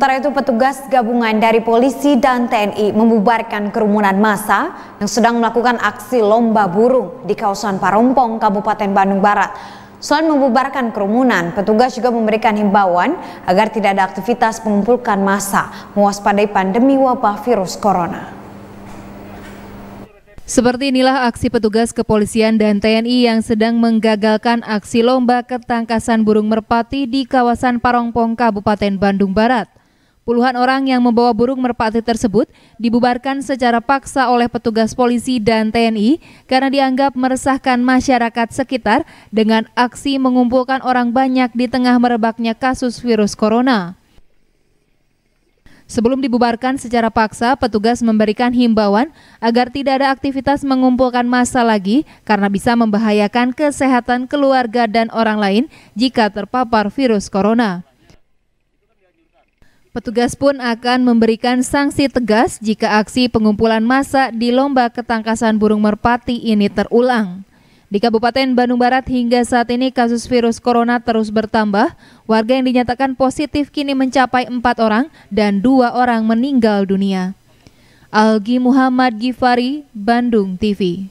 Sementara itu petugas gabungan dari polisi dan TNI membubarkan kerumunan massa yang sedang melakukan aksi lomba burung di kawasan Parompong, Kabupaten Bandung Barat. Selain membubarkan kerumunan, petugas juga memberikan himbauan agar tidak ada aktivitas mengumpulkan massa mewaspadai pandemi wabah virus corona. Seperti inilah aksi petugas kepolisian dan TNI yang sedang menggagalkan aksi lomba ketangkasan burung merpati di kawasan Parongpong, Kabupaten Bandung Barat. Puluhan orang yang membawa burung merpati tersebut dibubarkan secara paksa oleh petugas polisi dan TNI karena dianggap meresahkan masyarakat sekitar dengan aksi mengumpulkan orang banyak di tengah merebaknya kasus virus corona. Sebelum dibubarkan secara paksa, petugas memberikan himbauan agar tidak ada aktivitas mengumpulkan massa lagi karena bisa membahayakan kesehatan keluarga dan orang lain jika terpapar virus corona. Petugas pun akan memberikan sanksi tegas jika aksi pengumpulan massa di lomba ketangkasan burung merpati ini terulang. Di Kabupaten Bandung Barat hingga saat ini kasus virus corona terus bertambah. Warga yang dinyatakan positif kini mencapai empat orang dan dua orang meninggal dunia. Algi Muhammad Gifari, Bandung TV.